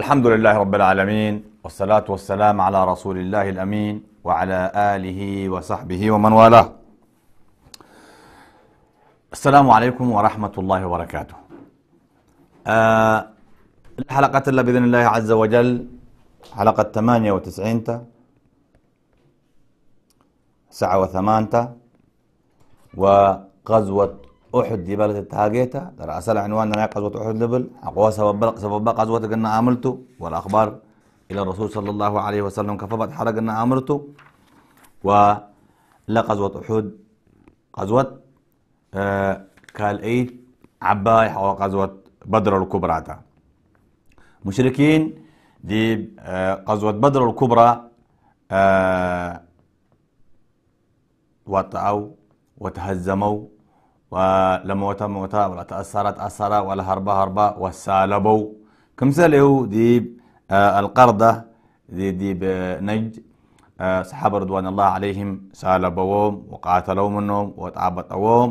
الحمد لله رب العالمين والصلاة والسلام على رسول الله الأمين وعلى آله وصحبه ومن والاه السلام عليكم ورحمة الله وبركاته آه، الحلقة اللي بإذن الله عز وجل حلقة 98 تا ساعة وثمانتا وغزوة أحد جبالة التهاجيتا در أسأل عنوان يا قزوة أحد لبل أقوى سبب بلق سبب قزوة قلنا عملته والأخبار إلى الرسول صلى الله عليه وسلم كفبت حرق قلنا عملته ولا قزوة أحد قزوة آه قال أي عباي حوا قزوة بدر الكبرى تا مشركين دي آه قزوة بدر الكبرى آه وطعوا وتهزموا ولموت موتا ولا تأثرت أثرا ولا هربا هربا كم سالهو ديب آه القردة دي ديب نجد آه صحابة رضوان الله عليهم سالبوهم وقاتلوا منهم وتعبطوهم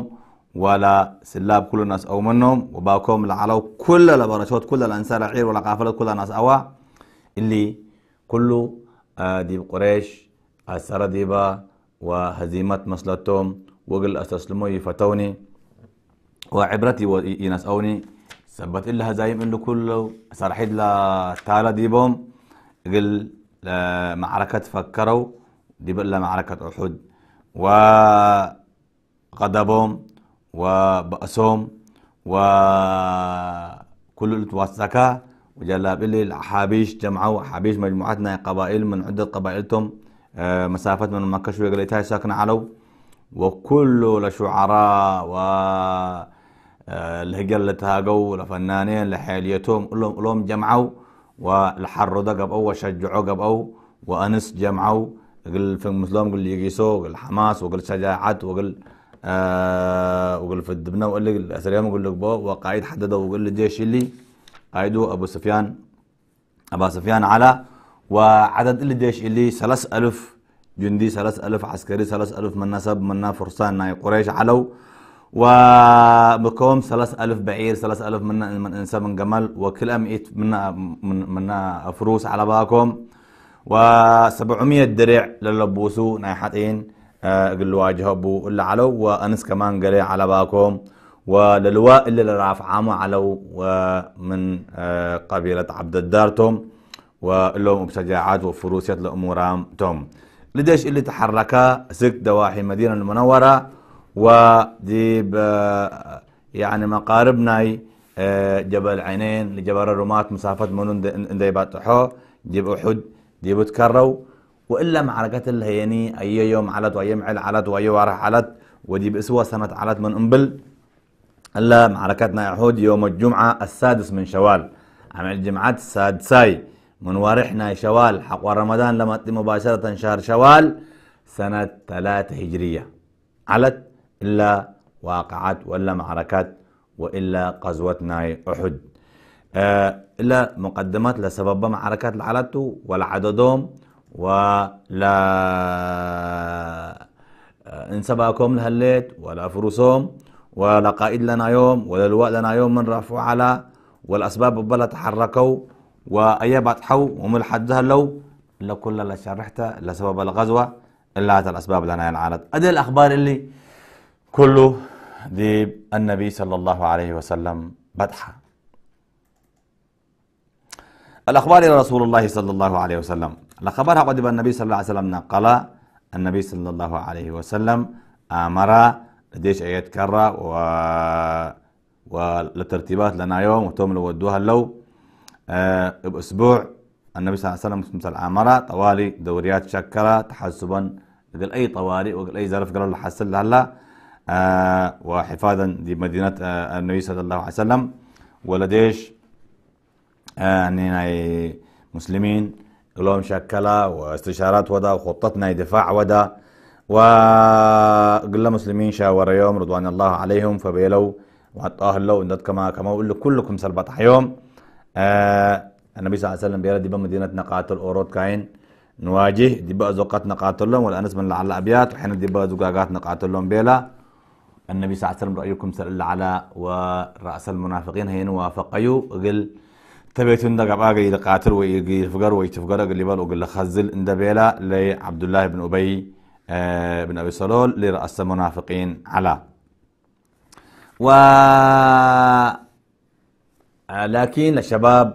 ولا سلاب كل الناس أو منهم وباكم لعلو كل البرشوت كل الأنسار عير ولا قافلة كل الناس أوا اللي كله آه ديب قريش أثر ديبا وهزيمة مسلتهم وقل أستسلموا يفتوني وعبرتي وينس أوني سبت إلا هزايم إلو كله سرحيد لا تالا ديبهم قل معركة فكروا ديب إلا معركة أحد وغضبهم وبأسهم وكل التواسكة وجلاب اللي الأحابيش جمعوا حابيش مجموعتنا قبائل من عدة قبائلتهم آه، مسافة من مكة شوية قليتها ساكن علو وكل الشعراء و الهجل تهاجو لفنانين لحاليتهم كلهم كلهم جمعوا والحر ده شجعوا وشجعوا قبقوا وانس جمعوا قل في المسلم قل يقيسوا قل حماس وقل شجاعات وقل آه وقل في الدبنة وقل الأسريام وقل بو وقاعد حددوا وقل الجيش اللي قاعدوا ابو سفيان ابا سفيان على وعدد الجيش اللي ثلاث ألف جندي ثلاث ألف عسكري ثلاث ألف من نسب من فرسان ناي قريش علو ومكوم ثلاث ألف بعير ثلاث ألف من من إنسان من جمل وكل مئة منا من من فروس على باكم وسبعمية درع للبوسو نايحتين آه، قل واجهه أبو إلا علو وأنس كمان قلي على باكم وللواء اللي لرعف عامو علو ومن آه، قبيلة عبد الدارتم ولهم بشجاعات وفروسية لأمورام توم لديش اللي تحركا سك دواحي المدينة المنورة وديب آه، يعني مقاربنا آه، جبل عينين لجبل الرومات مسافة منون دي باتحو جيب أحد جيب تكرو وإلا معركة الهيني أي يوم علت وأي معل علت وأي وارح علت وجيب أسوة سنة علت من أمبل إلا معركتنا أحد يوم الجمعة السادس من شوال عمل الجمعة السادساي من وارحنا شوال حق رمضان لما مباشرة شهر شوال سنة ثلاثة هجرية علت إلا واقعات ولا معركات وإلا قزوتنا ناي أحد آه، إلا مقدمات لسبب معركات العلاتو والعددهم ولا آه، انسباكم سبقكم لهليت ولا فروسهم ولا قائد لنا يوم ولا لواء لنا يوم من رفعوا على والأسباب بلا تحركوا وأيا حو ومن حد لو لكل اللي شرحته لسبب الغزوة إلا الأسباب لنا ينعرض أدي الأخبار اللي كله دي النبي صلى الله عليه وسلم بدحة الأخبار إلى رسول الله صلى الله عليه وسلم الأخبار قد النبي صلى الله عليه وسلم قال النبي صلى الله عليه وسلم أمر ديش آيات كرة و والترتيبات لنا يوم وتوم لو ودوها لو أه بأسبوع النبي صلى الله عليه وسلم مثل عمرة طوالي دوريات شكرة تحسبا قال أي طوالي وقال أي زرف قال له حسن لا. آه، وحفاظا لمدينة آه، النبي صلى الله عليه وسلم ولديش آه، يعني مسلمين لهم شكلة واستشارات ودا وخطتنا دفاع ودا وقل مسلمين شاور يوم رضوان الله عليهم فبيلو وعطاه لو اندت كما كما اقول كلكم سلبط حيوم آه النبي صلى الله عليه وسلم بيرد دي مدينة نقاتل أورود كاين نواجه دي بقى زوقات نقاتل لهم والأنس من لعل أبيات وحين دي بقى زوقات نقاتل لهم بيلا النبي صلى الله عليه وسلم رأيكم سأل على ورأس المنافقين هين وافقيو قل تبيتون دق باقي يقاتل ويفقر ويتفقر قل يبال وقل خزل عند بيلا لعبد الله بن أبي آه، بن أبي سلول لرأس المنافقين على و آه، لكن الشباب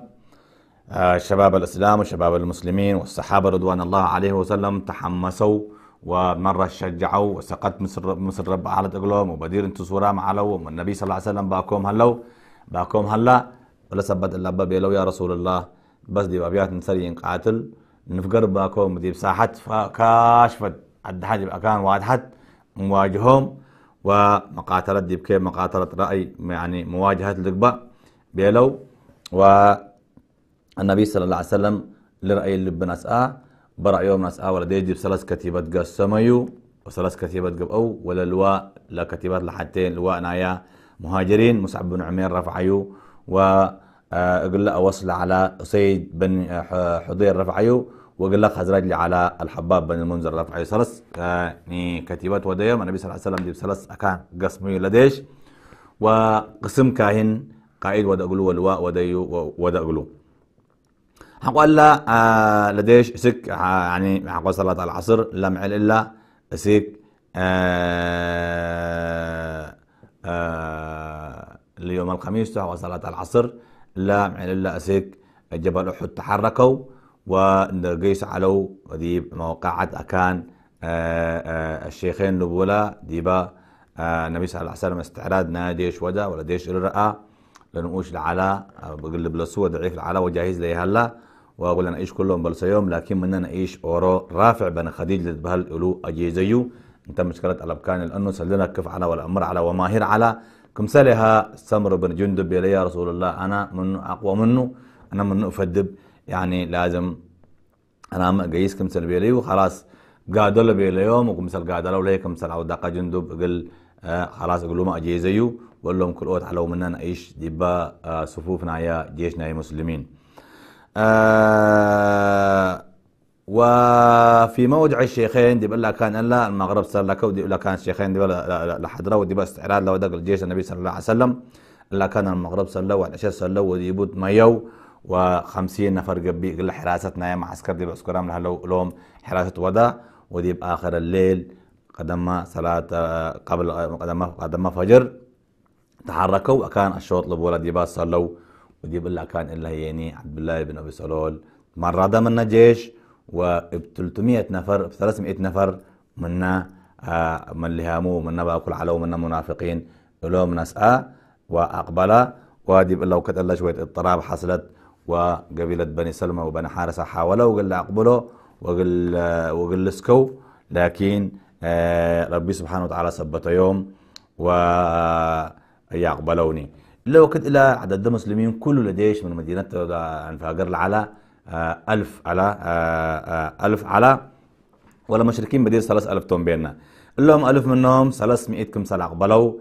آه، شباب الإسلام وشباب المسلمين والصحابة رضوان الله عليه وسلم تحمسوا ومره شجعوا سقط مصر مصر على اقلهم وبدير انتو صورة معلو والنبي صلى الله عليه وسلم باكم هلو باكم هلا ولا سبت الا بيلو يا رسول الله بس دي ابيات نسري قاتل نفقر باكم دي بساحت فكاشفت عد حاجة واحد حد مواجههم ومقاتلة دي بكي مقاتلة رأي يعني مواجهة الدقبة بيلو والنبي صلى الله عليه وسلم لرأي اللي بنسأه برا يوم ناس اول دي يجيب ثلاث كتيبات قا السميو وثلاث كتيبات قب أو ولا لواء لا كتيبات لحتين لواء نايا مهاجرين مصعب بن عمير رفعيو و آه، قل أوصل على سيد بن آه، حضير رفعيو وقال لك لي على الحباب بن المنذر رفعيو ثلاث آه، يعني كتيبات وديم النبي صلى الله عليه وسلم جيب ثلاث أكان قسمي لديش وقسم كاهن قائد ودأقلو والواء وديو ودأقلو حقول لها آه، لديش سك آه، يعني حقول صلاة العصر لمع إلا سك اليوم آه، الخميس حقول صلاة العصر لمع إلا سك جبل أحد تحركوا ونرجيس على ديب موقعة أكان الشيخين نبولا ديبا النبي صلى الله عليه وسلم استعراض ناديش ودا ولا ديش الرأى لنقوش العلا بقلب لسوة ضعيف العلا وجاهز هلا واقول انا ايش كلهم يوم لكن من انا ايش اورو رافع بن خديج لتبهل الو اجيزيو انت مشكلة الابكان لانه سلنا كف على والامر على وماهر على كم سالها سمر بن جندب يا رسول الله انا من اقوى منه انا من افدب يعني لازم انا قيس سال بيلي وخلاص قادل بيليوم سال قادل ولا كمسل عودة جندب قل آه، خلاص قلوا ما اجيزيو وقول لهم كل قوت على مننا ايش دبا آه، صفوفنا يا جيشنا يا مسلمين آه، وفي موضع الشيخين دي بقول كان الا المغرب صار لك ودي لا كان الشيخين دي لحضره ودي بس استعراض لو دق الجيش النبي صلى الله عليه وسلم لا كان المغرب صلى والعشاء صلى ودي يبوت ميو و50 نفر جنبي قال حراستنا يا معسكر دي كرام لهم لهم حراسه ودا ودي باخر الليل قدم صلاه آه، قبل قدم قدم فجر تحركوا وكان الشوط لبولا دي باس صلوا ويجيب لك كان إلا يعني عبد الله بن أبي سلول مرة منا جيش و 300 نفر ب 300 نفر منا آه، من اللي هامو منا باكل علو منا منافقين لهم نسأة وأقبل وديب لو كتلا شوية اضطراب حصلت وقبيلة بني سلمة وبني حارسة حاولوا وقال أقبله آه، وقل وقل لسكو لكن آه، ربي سبحانه وتعالى ثبت يوم ويقبلوني لو كنت إلى عدد المسلمين كل لديش من مدينة يعني فاقر على آه، ألف على آه، آه، ألف على ولا مشركين بدير ثلاث ألف توم بيننا لهم ألف منهم ثلاث كم سلع قبلوا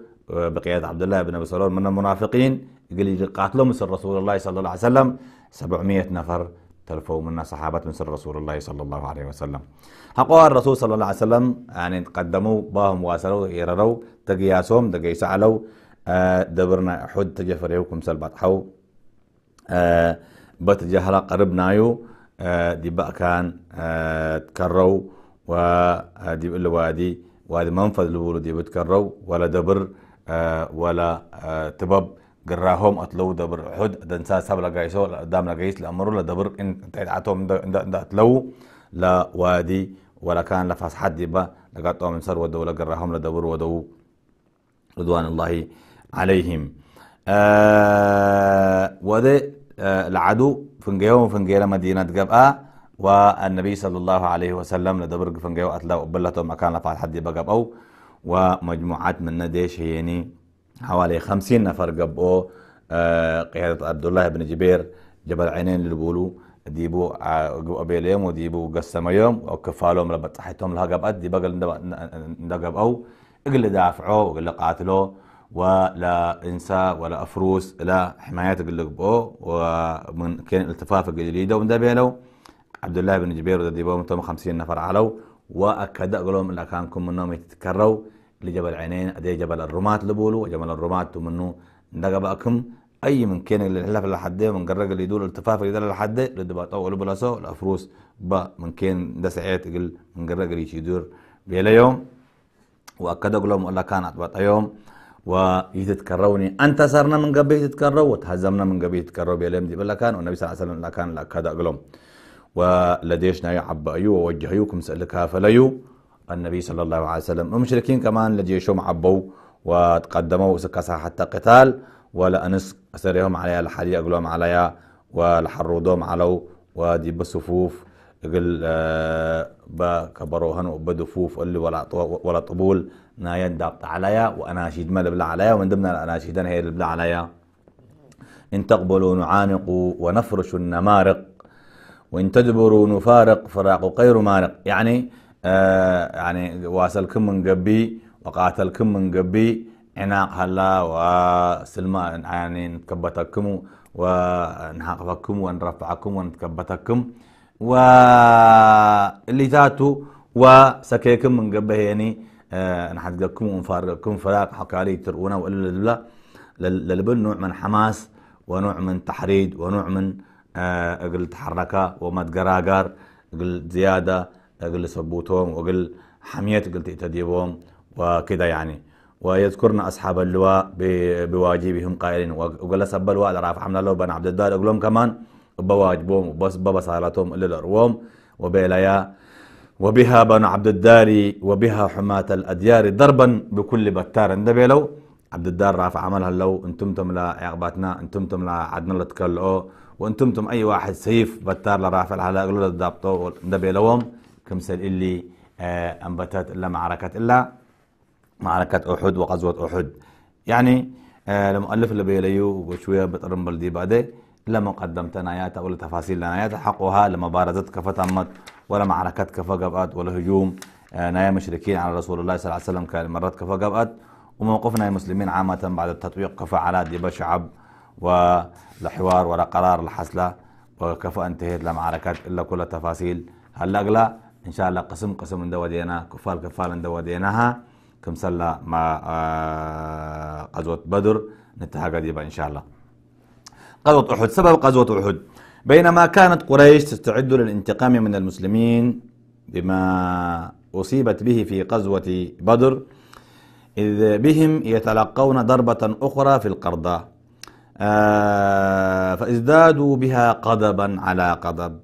بقيادة عبد الله بن أبي سلول من المنافقين قال قاتلوا مثل رسول الله صلى الله عليه وسلم 700 نفر تلفوا منا صحابة مثل رسول الله صلى الله عليه وسلم حقوا الرسول صلى الله عليه وسلم يعني تقدموا باهم واسلوا يرروا تقياسهم تقيسوا علوا دبرنا حد تجفر تجفريوكم سلبات حو آه، بتجهرة قربنايو آه، دي بقى كان آه، تكرو ودي بقى الوادي وادي منفذ لولو دي بتكرو ولا دبر ولا تبب قراهم اتلو دبر حد دنسا سبلا جايسو قدام لجايس لامرو دبر ان تعتهم دا دا اتلو لا وادي ولا كان لفاس حد يبقى لقطوا من سر ودو لقراهم لدبر ودو رضوان الله عليهم آه, آه، العدو فنجيو فنجيلا مدينة جبا والنبي صلى الله عليه وسلم لدبرق فنجيو أتلا وبلته مكان لفعل حد بقب أو ومجموعات من نديش يعني حوالي خمسين نفر قبو آه، قيادة عبد الله بن جبير جبل عينين اللي ديبو قبو آه، أبيليم وديبو قسم يوم وكفالهم كفالهم لبطحتهم لها قبأت دي بقل ندقب أو اقل دافعوا وقل قاتلوا ولا انسا ولا افروس لا حمايات بو ومن كان التفاف الجديده ومن دبيلو عبد الله بن جبير ودي بو 50 نفر علو واكد قلهم لا كانكم منهم يتكروا لجبل عينين ادي جبل الرومات لبولو وجبل الرومات منو ندقبكم اي من كان حلف لحد من قرق اللي يدور التفاف اللي لحد لحد لدباطو ولبلاسو الافروس با من كان ده ساعات قل من قرق اللي يدور بيلا يوم واكد قلهم ان كانت بطيوم يوم ويتكروني أنت صرنا من قبل يتتكرو وتهزمنا من قبل يتتكرو بيلم دي بلا كان والنبي صلى الله عليه وسلم لا كان لا كذا قلهم ولديشنا يعب أيو ووجهيوكم سألك فليو النبي صلى الله عليه وسلم المشركين كمان لجيشهم عبوا وتقدموا سكسا حتى قتال ولا أنس أسرهم عليها الحالية قلهم عليها والحرودهم علو ودي بالصفوف قل آه، با كبروهن هنو بدفوف اللي ولا ولا طبول نايا دابت عليا واناشيد ما لبلا عليا ومن ضمن الاناشيد انا هي لبلا عليا ان تقبلوا نعانق ونفرش النمارق وان تدبروا نفارق فراق غير مارق يعني آه يعني واسلكم من قبي وقاتلكم من قبي عناق هلا وسلمان يعني نتكبتكم ونحققكم ونرفعكم ونتكبتكم وليتاتو وسكيكم من قبه يعني آه نحدقكم ونفارقكم فراق حكالي ترؤونا وإلا للبن نوع من حماس ونوع من تحريد ونوع من آه أقل تحركة وما تقراقر أقل زيادة أقل سبوتهم وأقل حمية أقل تأتديبهم وكذا يعني ويذكرنا أصحاب اللواء بواجبهم قائلين وقال سب اللواء لرافع حمد الله بن عبد الدار أقول لهم كمان بواجبهم وبس ببصارتهم إلى الأروم وبيليا وبها بن عبد الدار وبها حماة الأديار ضربا بكل بتار اندبيلو عبد الدار رافع عملها لو انتم تم لا عقباتنا انتم تم لا عدنا لا وانتم تم اي واحد سيف بتار لا رافع الحلاق لا دابطو كم كمسل اللي آه انبتت الا معركة الا معركة احد وغزوة احد يعني آه المؤلف اللي بيليو وشوية بترمبل دي بعده لما قدمت ناياتها ولا تفاصيل ناياتها حقها لما بارزتك فتمت ولا معركتك فقبأت ولا هجوم آه، نايا مشركين على رسول الله صلى الله عليه وسلم كان مرتك فقبأت وموقفنا المسلمين عامة بعد التطبيق على دي شعب ولحوار ولا قرار الحسلة وكفى انتهيت لمعركات إلا كل التفاصيل هلا لا إن شاء الله قسم قسم من دينا كفال كفال ديناها كم سلا مع آه، غزوة بدر نتحقق ديبا إن شاء الله غزوة أحد سبب غزوة أحد بينما كانت قريش تستعد للانتقام من المسلمين بما أصيبت به في غزوة بدر إذ بهم يتلقون ضربة أخرى في القرضة آه، فازدادوا بها قضبا على قضب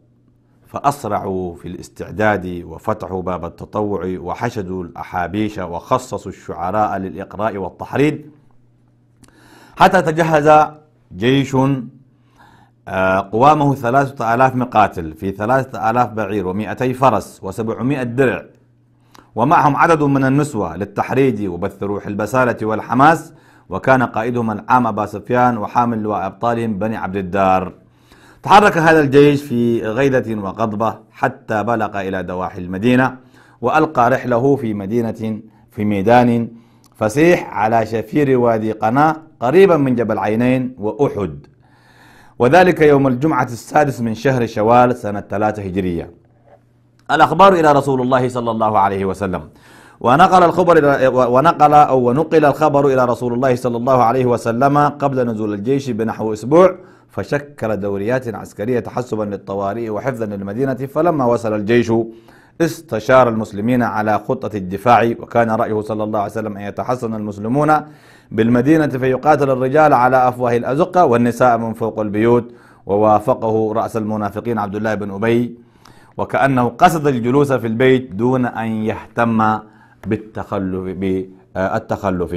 فأسرعوا في الاستعداد وفتحوا باب التطوع وحشدوا الأحابيش وخصصوا الشعراء للإقراء والتحريض حتى تجهز جيش آه، قوامه ثلاثة آلاف مقاتل في ثلاثة آلاف بعير ومئتي فرس وسبعمائة درع ومعهم عدد من النسوة للتحريج وبث روح البسالة والحماس وكان قائدهم العام أبا سفيان وحامل لواء أبطالهم بني عبد الدار تحرك هذا الجيش في غيدة وغضبة حتى بلغ إلى دواحي المدينة وألقى رحله في مدينة في ميدان فسيح على شفير وادي قناة قريبا من جبل عينين وأحد وذلك يوم الجمعة السادس من شهر شوال سنة ثلاثة هجرية الأخبار إلى رسول الله صلى الله عليه وسلم ونقل الخبر إلى ونقل أو ونقل الخبر إلى رسول الله صلى الله عليه وسلم قبل نزول الجيش بنحو أسبوع فشكل دوريات عسكرية تحسبا للطوارئ وحفظا للمدينة فلما وصل الجيش استشار المسلمين على خطة الدفاع وكان رأيه صلى الله عليه وسلم أن يتحصن المسلمون بالمدينة فيقاتل الرجال على أفواه الأزقة والنساء من فوق البيوت ووافقه رأس المنافقين عبد الله بن أبي وكأنه قصد الجلوس في البيت دون أن يهتم بالتخلف بالتخلف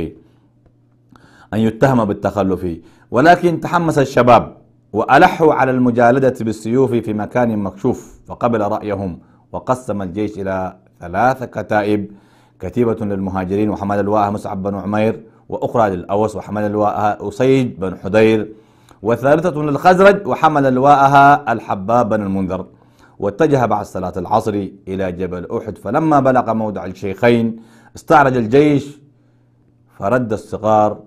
أن يتهم بالتخلف ولكن تحمس الشباب وألحوا على المجالدة بالسيوف في مكان مكشوف فقبل رأيهم وقسم الجيش إلى ثلاث كتائب كتيبة للمهاجرين وحمد الواء مصعب بن عمير وأخرى للأوس وحمل اللواء أسيد بن حدير وثالثة للخزرج وحمل لواءها الحباب بن المنذر واتجه بعد صلاة العصر إلى جبل أحد فلما بلغ موضع الشيخين استعرج الجيش فرد الصغار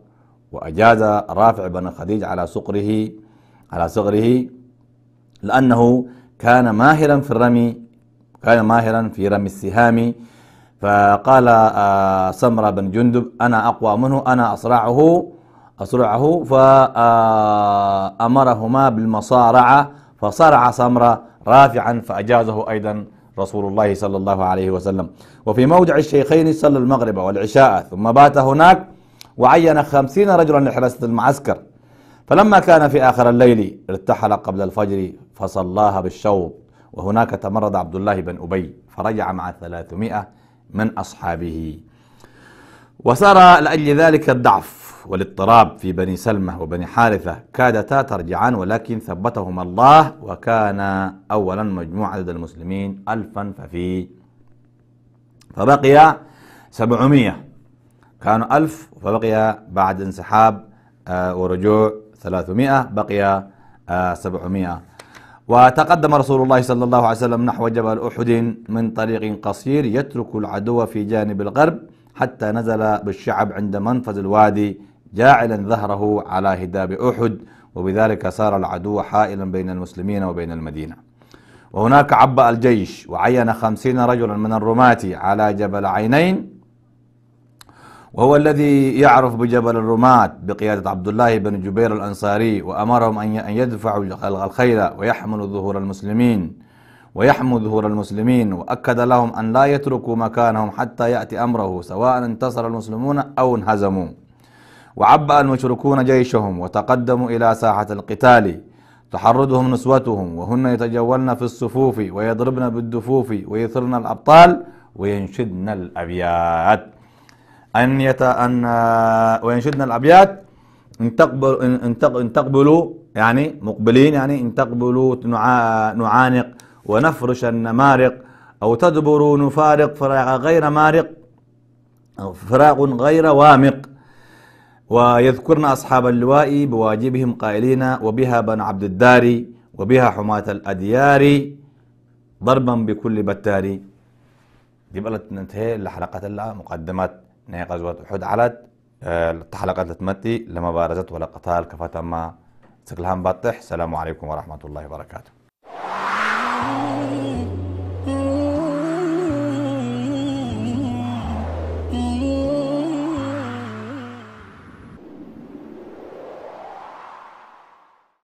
وأجاز رافع بن خديج على صقره على صغره لأنه كان ماهرا في الرمي كان ماهرا في رمي السهام فقال آه، سمرة بن جندب أنا أقوى منه أنا أصرعه أصرعه فأمرهما آه، بالمصارعة فصرع سمرة رافعا فأجازه أيضا رسول الله صلى الله عليه وسلم وفي موضع الشيخين صلى المغرب والعشاء ثم بات هناك وعين خمسين رجلا لحراسة المعسكر فلما كان في آخر الليل ارتحل قبل الفجر فصلاها بالشوط وهناك تمرد عبد الله بن أبي فرجع مع 300 من أصحابه وسار لأجل ذلك الضعف والاضطراب في بني سلمة وبني حارثة كادتا ترجعان ولكن ثبتهما الله وكان أولا مجموع عدد المسلمين ألفا ففي فبقي سبعمية كانوا ألف فبقي بعد انسحاب آه، ورجوع ثلاثمائة بقي آه، سبعمائة وتقدم رسول الله صلى الله عليه وسلم نحو جبل أحد من طريق قصير يترك العدو في جانب الغرب حتى نزل بالشعب عند منفذ الوادي جاعلا ظهره على هداب أحد وبذلك صار العدو حائلا بين المسلمين وبين المدينة وهناك عبأ الجيش وعين خمسين رجلا من الرماة على جبل عينين وهو الذي يعرف بجبل الرماة بقيادة عبد الله بن جبير الأنصاري وأمرهم أن يدفعوا الخيل ويحملوا ظهور المسلمين ويحموا ظهور المسلمين وأكد لهم أن لا يتركوا مكانهم حتى يأتي أمره سواء انتصر المسلمون أو انهزموا وعبأ المشركون جيشهم وتقدموا إلى ساحة القتال تحرضهم نسوتهم وهن يتجولن في الصفوف ويضربن بالدفوف ويثرن الأبطال وينشدن الأبيات أن يت أن آه، وينشدنا الأبيات إن تقبل إن, تق... إن تقبلوا يعني مقبلين يعني إن تقبلوا نع... نعانق ونفرش النمارق أو تدبروا نفارق فراغ غير مارق أو فراغ غير وامق ويذكرنا أصحاب اللواء بواجبهم قائلين وبها بن عبد الدار وبها حماة الأديار ضربا بكل بتار دي بلت ننتهي لحلقة مقدمات نهاية غزوة أحد علت آه، التحلقت لتمتي لما بارزت ولا قتال ما سكلهم بطح السلام عليكم ورحمة الله وبركاته